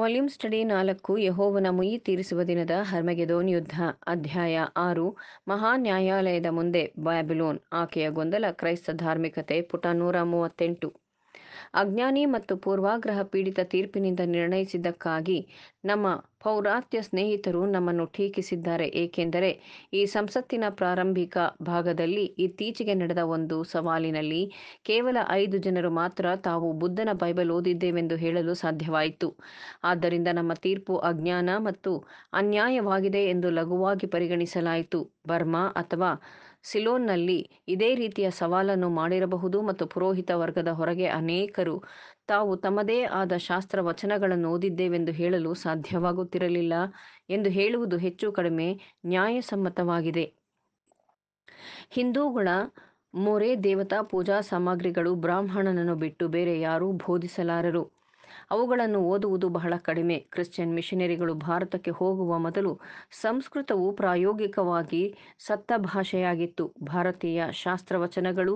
volume study ನಾಲ್ಕು ಯಹೋವನ ಮುಯಿ ತೀರಿಸುವ ದಿನದ ಹರ್ಮಗೆದೋನ್ ಯುದ್ಧ ಅಧ್ಯಾಯ ಆರು ಮಹಾ ನ್ಯಾಯಾಲಯದ ಮುಂದೆ ಬ್ಯಾಬಿಲೋನ್ ಆಕೆಯ ಗೊಂದಲ ಕ್ರೈಸ್ತ ಧಾರ್ಮಿಕತೆ ಪುಟ ನೂರ ಮೂವತ್ತೆಂಟು ಅಜ್ಞಾನಿ ಮತ್ತು ಪೂರ್ವಾಗ್ರಹ ಪೀಡಿತ ತೀರ್ಪಿನಿಂದ ನಿರ್ಣಯಿಸಿದ್ದಕ್ಕಾಗಿ ನಮ್ಮ ಪೌರಾತ್ಯ ಸ್ನೇಹಿತರು ನಮ್ಮನ್ನು ಟೀಕಿಸಿದ್ದಾರೆ ಏಕೆಂದರೆ ಈ ಸಂಸತ್ತಿನ ಪ್ರಾರಂಭಿಕ ಭಾಗದಲ್ಲಿ ಇತ್ತೀಚೆಗೆ ನಡೆದ ಒಂದು ಸವಾಲಿನಲ್ಲಿ ಕೇವಲ ಐದು ಜನರು ಮಾತ್ರ ತಾವು ಬುದ್ಧನ ಬೈಬಲ್ ಓದಿದ್ದೇವೆಂದು ಹೇಳಲು ಸಾಧ್ಯವಾಯಿತು ಆದ್ದರಿಂದ ನಮ್ಮ ತೀರ್ಪು ಅಜ್ಞಾನ ಮತ್ತು ಅನ್ಯಾಯವಾಗಿದೆ ಎಂದು ಲಘುವಾಗಿ ಪರಿಗಣಿಸಲಾಯಿತು ಬರ್ಮಾ ಅಥವಾ ಸಿಲೋನ್ನಲ್ಲಿ ಇದೇ ರೀತಿಯ ಸವಾಲನ್ನು ಮಾಡಿರಬಹುದು ಮತ್ತು ಪುರೋಹಿತ ವರ್ಗದ ಹೊರಗೆ ಅನೇಕ ಅನೇಕರು ತಾವು ತಮ್ಮದೇ ಆದ ಶಾಸ್ತ್ರ ವಚನಗಳನ್ನು ಓದಿದ್ದೇವೆಂದು ಹೇಳಲು ಸಾಧ್ಯವಾಗುತ್ತಿರಲಿಲ್ಲ ಎಂದು ಹೇಳುವುದು ಹೆಚ್ಚು ಕಡಿಮೆ ನ್ಯಾಯಸಮ್ಮತವಾಗಿದೆ ಹಿಂದೂಗಳ ಮೊರೆ ದೇವತಾ ಪೂಜಾ ಸಾಮಗ್ರಿಗಳು ಬ್ರಾಹ್ಮಣನನ್ನು ಬಿಟ್ಟು ಬೇರೆ ಯಾರೂ ಬೋಧಿಸಲಾರರು ಅವುಗಳನ್ನು ಓದುವುದು ಬಹಳ ಕಡಿಮೆ ಕ್ರಿಶ್ಚಿಯನ್ ಮಿಷನರಿಗಳು ಭಾರತಕ್ಕೆ ಹೋಗುವ ಮೊದಲು ಸಂಸ್ಕೃತವು ಪ್ರಾಯೋಗಿಕವಾಗಿ ಸತ್ತ ಭಾಷೆಯಾಗಿತ್ತು ಭಾರತೀಯ ಶಾಸ್ತ್ರವಚನಗಳು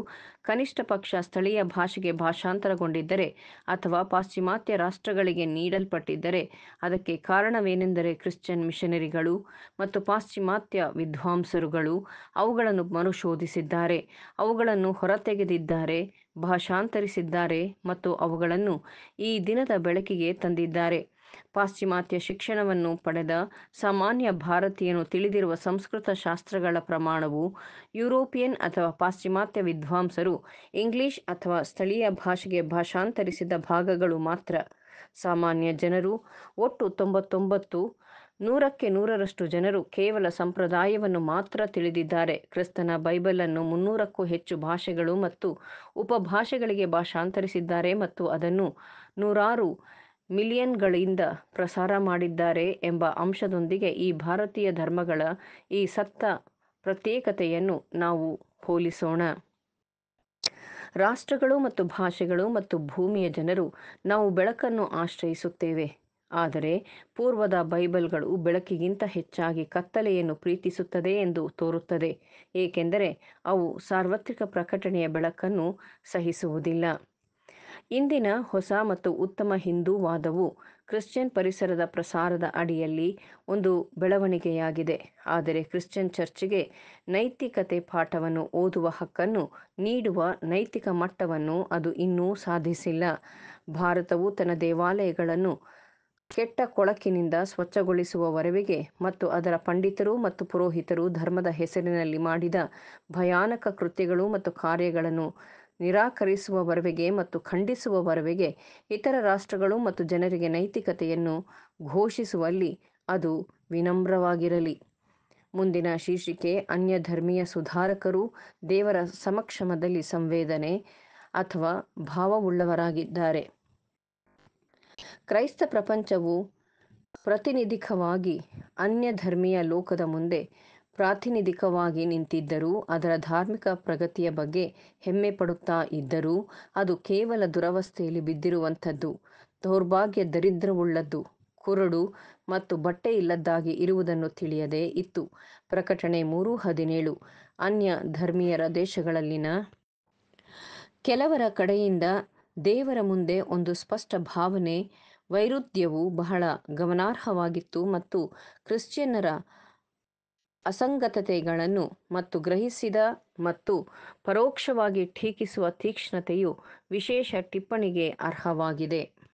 ಕನಿಷ್ಠ ಪಕ್ಷ ಸ್ಥಳೀಯ ಭಾಷೆಗೆ ಭಾಷಾಂತರಗೊಂಡಿದ್ದರೆ ಅಥವಾ ಪಾಶ್ಚಿಮಾತ್ಯ ರಾಷ್ಟ್ರಗಳಿಗೆ ನೀಡಲ್ಪಟ್ಟಿದ್ದರೆ ಅದಕ್ಕೆ ಕಾರಣವೇನೆಂದರೆ ಕ್ರಿಶ್ಚಿಯನ್ ಮಿಷನರಿಗಳು ಮತ್ತು ಪಾಶ್ಚಿಮಾತ್ಯ ವಿದ್ವಾಂಸರುಗಳು ಅವುಗಳನ್ನು ಮರುಶೋಧಿಸಿದ್ದಾರೆ ಅವುಗಳನ್ನು ಹೊರತೆಗೆದಿದ್ದಾರೆ ಭಾಷಾಂತರಿಸಿದ್ದಾರೆ ಮತ್ತು ಅವುಗಳನ್ನು ಈ ದಿನದ ಬೆಳಕಿಗೆ ತಂದಿದ್ದಾರೆ ಪಾಶ್ಚಿಮಾತ್ಯ ಶಿಕ್ಷಣವನ್ನು ಪಡೆದ ಸಾಮಾನ್ಯ ಭಾರತೀಯನು ತಿಳಿದಿರುವ ಸಂಸ್ಕೃತ ಶಾಸ್ತ್ರಗಳ ಪ್ರಮಾಣವು ಯುರೋಪಿಯನ್ ಅಥವಾ ಪಾಶ್ಚಿಮಾತ್ಯ ವಿದ್ವಾಂಸರು ಇಂಗ್ಲಿಷ್ ಅಥವಾ ಸ್ಥಳೀಯ ಭಾಷೆಗೆ ಭಾಷಾಂತರಿಸಿದ ಭಾಗಗಳು ಮಾತ್ರ ಸಾಮಾನ್ಯ ಜನರು ಒಟ್ಟು ತೊಂಬತ್ತೊಂಬತ್ತು ನೂರಕ್ಕೆ ನೂರರಷ್ಟು ಜನರು ಕೇವಲ ಸಂಪ್ರದಾಯವನ್ನು ಮಾತ್ರ ತಿಳಿದಿದ್ದಾರೆ ಕ್ರಿಸ್ತನ ಬೈಬಲನ್ನು ಮುನ್ನೂರಕ್ಕೂ ಹೆಚ್ಚು ಭಾಷೆಗಳು ಮತ್ತು ಉಪಭಾಷೆಗಳಿಗೆ ಭಾಷಾಂತರಿಸಿದ್ದಾರೆ ಮತ್ತು ಅದನ್ನು ನೂರಾರು ಮಿಲಿಯನ್ಗಳಿಂದ ಪ್ರಸಾರ ಮಾಡಿದ್ದಾರೆ ಎಂಬ ಅಂಶದೊಂದಿಗೆ ಈ ಭಾರತೀಯ ಧರ್ಮಗಳ ಈ ಸತ್ತ ಪ್ರತ್ಯೇಕತೆಯನ್ನು ನಾವು ಹೋಲಿಸೋಣ ರಾಷ್ಟ್ರಗಳು ಮತ್ತು ಭಾಷೆಗಳು ಮತ್ತು ಭೂಮಿಯ ಜನರು ನಾವು ಬೆಳಕನ್ನು ಆಶ್ರಯಿಸುತ್ತೇವೆ ಆದರೆ ಪೂರ್ವದ ಬೈಬಲ್ಗಳು ಬೆಳಕಿಗಿಂತ ಹೆಚ್ಚಾಗಿ ಕತ್ತಲೆಯನ್ನು ಪ್ರೀತಿಸುತ್ತದೆ ಎಂದು ತೋರುತ್ತದೆ ಏಕೆಂದರೆ ಅವು ಸಾರ್ವತ್ರಿಕ ಪ್ರಕಟಣೆಯ ಬೆಳಕನ್ನು ಸಹಿಸುವುದಿಲ್ಲ ಇಂದಿನ ಹೊಸ ಮತ್ತು ಉತ್ತಮ ಹಿಂದೂವಾದವು ಕ್ರಿಶ್ಚಿಯನ್ ಪರಿಸರದ ಪ್ರಸಾರದ ಅಡಿಯಲ್ಲಿ ಒಂದು ಬೆಳವಣಿಗೆಯಾಗಿದೆ ಆದರೆ ಕ್ರಿಶ್ಚಿಯನ್ ಚರ್ಚಿಗೆ ನೈತಿಕತೆ ಪಾಠವನ್ನು ಓದುವ ಹಕ್ಕನ್ನು ನೀಡುವ ನೈತಿಕ ಮಟ್ಟವನ್ನು ಅದು ಇನ್ನೂ ಸಾಧಿಸಿಲ್ಲ ಭಾರತವು ತನ್ನ ದೇವಾಲಯಗಳನ್ನು ಕೆಟ್ಟ ಕೊಳಕಿನಿಂದ ಸ್ವಚ್ಛಗೊಳಿಸುವವರೆಗೆ ಮತ್ತು ಅದರ ಪಂಡಿತರು ಮತ್ತು ಪುರೋಹಿತರು ಧರ್ಮದ ಹೆಸರಿನಲ್ಲಿ ಮಾಡಿದ ಭಯಾನಕ ಕೃತ್ಯಗಳು ಮತ್ತು ಕಾರ್ಯಗಳನ್ನು ನಿರಾಕರಿಸುವ ವರವಿಗೆ ಮತ್ತು ವರವಿಗೆ ಇತರ ರಾಷ್ಟ್ರಗಳು ಮತ್ತು ಜನರಿಗೆ ನೈತಿಕತೆಯನ್ನು ಘೋಷಿಸುವಲ್ಲಿ ಅದು ವಿನಮ್ರವಾಗಿರಲಿ ಮುಂದಿನ ಶೀರ್ಷಿಕೆ ಅನ್ಯ ಧರ್ಮೀಯ ಸುಧಾರಕರು ದೇವರ ಸಮಕ್ಷಮದಲ್ಲಿ ಸಂವೇದನೆ ಅಥವಾ ಭಾವವುಳ್ಳವರಾಗಿದ್ದಾರೆ ಕ್ರೈಸ್ತ ಪ್ರಪಂಚವು ಪ್ರಾತಿನಿಧಿಕವಾಗಿ ಅನ್ಯ ಧರ್ಮೀಯ ಲೋಕದ ಮುಂದೆ ಪ್ರಾತಿನಿಧಿಕವಾಗಿ ನಿಂತಿದ್ದರೂ ಅದರ ಧಾರ್ಮಿಕ ಪ್ರಗತಿಯ ಬಗ್ಗೆ ಹೆಮ್ಮೆ ಪಡುತ್ತಾ ಇದ್ದರೂ ಅದು ಕೇವಲ ದುರವಸ್ಥೆಯಲ್ಲಿ ಬಿದ್ದಿರುವಂಥದ್ದು ದೌರ್ಭಾಗ್ಯ ದರಿದ್ರವುಳ್ಳದ್ದು ಕುರುಡು ಮತ್ತು ಬಟ್ಟೆ ಇಲ್ಲದ್ದಾಗಿ ಇರುವುದನ್ನು ತಿಳಿಯದೇ ಇತ್ತು ಪ್ರಕಟಣೆ ಮೂರು ಹದಿನೇಳು ಅನ್ಯ ಧರ್ಮೀಯರ ದೇಶಗಳಲ್ಲಿನ ಕೆಲವರ ಕಡೆಯಿಂದ ದೇವರ ಮುಂದೆ ಒಂದು ಸ್ಪಷ್ಟ ಭಾವನೆ ವೈರುಧ್ಯವು ಬಹಳ ಗಮನಾರ್ಹವಾಗಿತ್ತು ಮತ್ತು ಕ್ರಿಶ್ಚಿಯನ್ನರ ಅಸಂಗತತೆಗಳನ್ನು ಮತ್ತು ಗ್ರಹಿಸಿದ ಮತ್ತು ಪರೋಕ್ಷವಾಗಿ ಟೀಕಿಸುವ ತೀಕ್ಷ್ಣತೆಯು ವಿಶೇಷ ಟಿಪ್ಪಣಿಗೆ ಅರ್ಹವಾಗಿದೆ